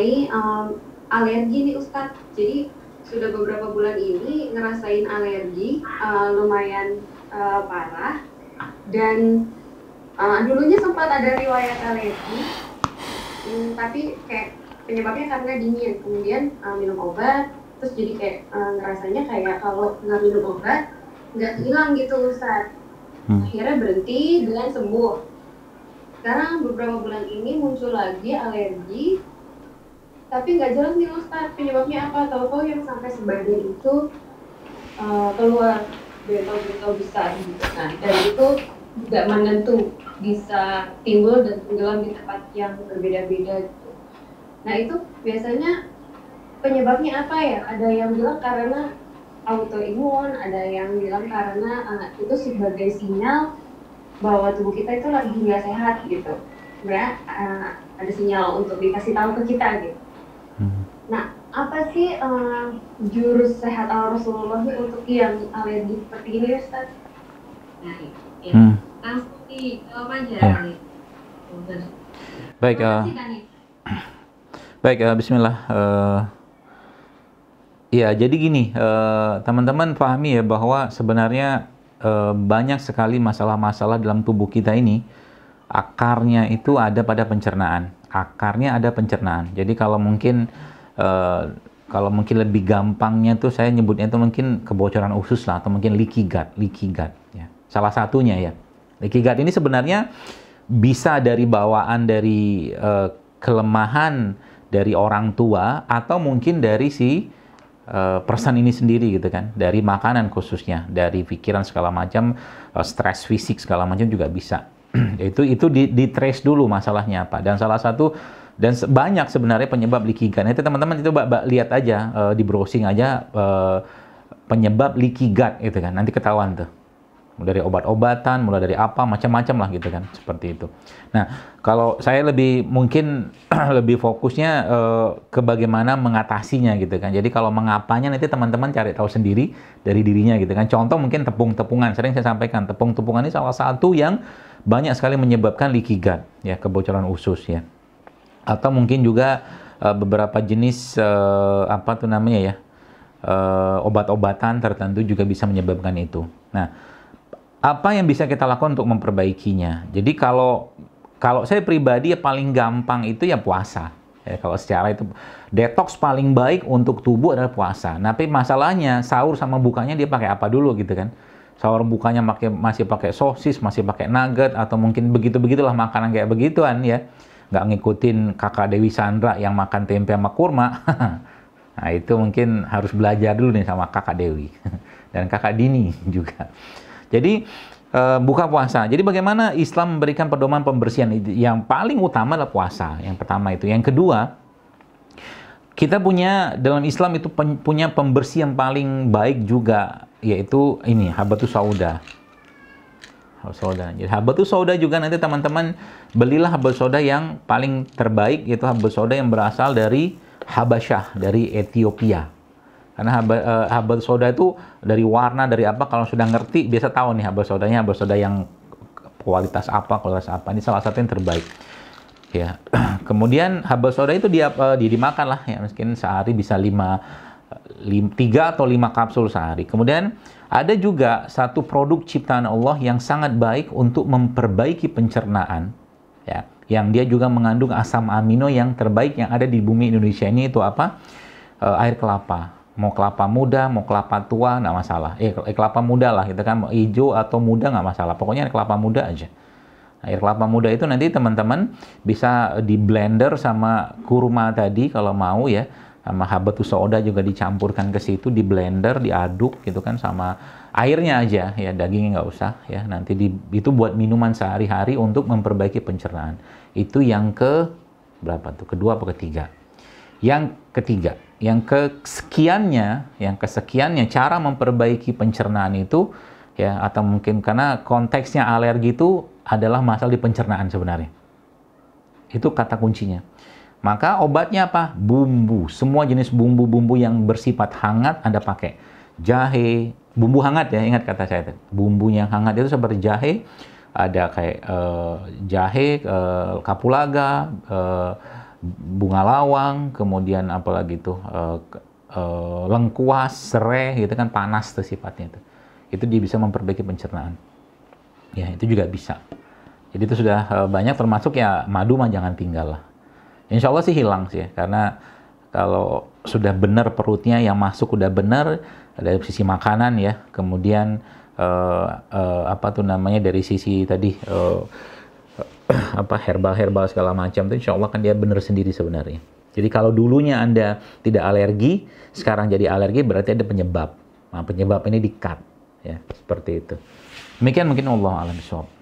mengenai um, alergi nih Ustadz. Jadi sudah beberapa bulan ini ngerasain alergi uh, lumayan uh, parah dan uh, dulunya sempat ada riwayat alergi, um, tapi kayak penyebabnya karena dingin. Kemudian uh, minum obat, terus jadi kayak uh, ngerasanya kayak kalau nggak minum obat nggak hilang gitu Ustadz. Hmm. Akhirnya berhenti dengan sembuh. Sekarang beberapa bulan ini muncul lagi alergi tapi nggak jelas nih Ustaz penyebabnya apa atau kok yang sampai sebagian itu uh, keluar betul-betul besar gitu kan dan itu tidak menentu bisa timbul dan tenggelam di tempat yang berbeda-beda gitu. Nah itu biasanya penyebabnya apa ya? Ada yang bilang karena autoimun, ada yang bilang karena uh, itu sebagai sinyal bahwa tubuh kita itu lagi nggak sehat gitu. Sebenarnya uh, ada sinyal untuk dikasih tahu ke kita gitu. Nah, apa sih uh, jurus sehat ala Rasulullah untuk yang alergi seperti ini, Ustaz? Nah, ya. Hmm. Langsung di jawaban ya. Baik, uh, baik, uh, Bismillah. Uh, ya, jadi gini, teman teman-teman pahami ya bahwa sebenarnya uh, banyak sekali masalah-masalah dalam tubuh kita ini akarnya itu ada pada pencernaan. Akarnya ada pencernaan. Jadi kalau mungkin Eh, kalau mungkin lebih gampangnya tuh saya nyebutnya itu mungkin kebocoran usus lah atau mungkin leaky gut, leaky gut ya. Salah satunya ya. Leaky gut ini sebenarnya bisa dari bawaan dari uh, kelemahan dari orang tua atau mungkin dari si uh, person ini sendiri gitu kan dari makanan khususnya dari pikiran segala macam uh, stres fisik segala macam juga bisa itu itu di, di trace dulu masalahnya apa dan salah satu dan banyak sebenarnya penyebab leaky gut. Nah, itu teman-teman itu bak, lihat aja uh, di browsing aja uh, penyebab leaky gut itu kan. Nanti ketahuan tuh. Mulai dari obat-obatan, mulai dari apa macam-macam lah gitu kan, seperti itu. Nah, kalau saya lebih mungkin lebih fokusnya uh, ke bagaimana mengatasinya gitu kan. Jadi kalau mengapanya nanti teman-teman cari tahu sendiri dari dirinya gitu kan. Contoh mungkin tepung-tepungan, sering saya sampaikan tepung-tepungan ini salah satu yang banyak sekali menyebabkan leaky gut ya, kebocoran usus ya atau mungkin juga uh, beberapa jenis uh, apa tuh namanya ya uh, obat-obatan tertentu juga bisa menyebabkan itu. Nah, apa yang bisa kita lakukan untuk memperbaikinya? Jadi kalau kalau saya pribadi ya paling gampang itu ya puasa. Ya, kalau secara itu detox paling baik untuk tubuh adalah puasa. Nah, tapi masalahnya sahur sama bukanya dia pakai apa dulu gitu kan? Sahur bukanya masih pakai sosis, masih pakai nugget atau mungkin begitu-begitulah makanan kayak begituan ya nggak ngikutin kakak Dewi Sandra yang makan tempe sama kurma nah itu mungkin harus belajar dulu nih sama kakak Dewi dan kakak Dini juga jadi e, buka puasa jadi bagaimana Islam memberikan pedoman pembersihan yang paling utama adalah puasa yang pertama itu yang kedua kita punya dalam Islam itu punya pembersih yang paling baik juga yaitu ini habatus sauda Habal soda. Jadi habal itu soda juga nanti teman-teman belilah habal soda yang paling terbaik yaitu habal soda yang berasal dari Habasyah, dari Ethiopia. Karena habal, eh, soda itu dari warna, dari apa, kalau sudah ngerti biasa tahu nih habal sodanya, habal soda yang kualitas apa, kualitas apa. Ini salah satu yang terbaik. Ya. Kemudian habal soda itu dia, eh, dia dimakan lah, ya, mungkin sehari bisa lima tiga atau lima kapsul sehari. Kemudian ada juga satu produk ciptaan Allah yang sangat baik untuk memperbaiki pencernaan, ya, yang dia juga mengandung asam amino yang terbaik yang ada di bumi Indonesia ini itu apa? E, air kelapa. Mau kelapa muda, mau kelapa tua, nggak masalah. Eh, eh kelapa muda lah, kita gitu kan mau hijau atau muda nggak masalah. Pokoknya air kelapa muda aja. Air kelapa muda itu nanti teman-teman bisa di blender sama kurma tadi kalau mau ya habatus soda juga dicampurkan ke situ, di blender, diaduk gitu kan sama airnya aja ya, dagingnya nggak usah ya. Nanti di, itu buat minuman sehari-hari untuk memperbaiki pencernaan. Itu yang ke berapa tuh? Kedua atau ketiga? Yang ketiga, yang kesekiannya, yang kesekiannya cara memperbaiki pencernaan itu ya atau mungkin karena konteksnya alergi itu adalah masalah di pencernaan sebenarnya. Itu kata kuncinya. Maka obatnya apa? Bumbu. Semua jenis bumbu-bumbu yang bersifat hangat Anda pakai. Jahe, bumbu hangat ya, ingat kata saya tadi. Bumbu yang hangat itu seperti jahe, ada kayak eh, jahe, eh, kapulaga, eh, bunga lawang, kemudian apalagi tuh eh, eh, lengkuas, serai gitu kan panas tuh sifatnya itu. Itu dia bisa memperbaiki pencernaan. Ya, itu juga bisa. Jadi itu sudah eh, banyak termasuk ya madu mah jangan tinggal lah Insya Allah sih hilang sih, ya, karena kalau sudah benar perutnya yang masuk udah benar dari sisi makanan ya, kemudian uh, uh, apa tuh namanya dari sisi tadi uh, apa herbal-herbal segala macam itu Insya Allah kan dia benar sendiri sebenarnya. Jadi kalau dulunya anda tidak alergi, sekarang jadi alergi berarti ada penyebab. Nah, penyebab ini di dikat ya seperti itu. Demikian mungkin Allah alam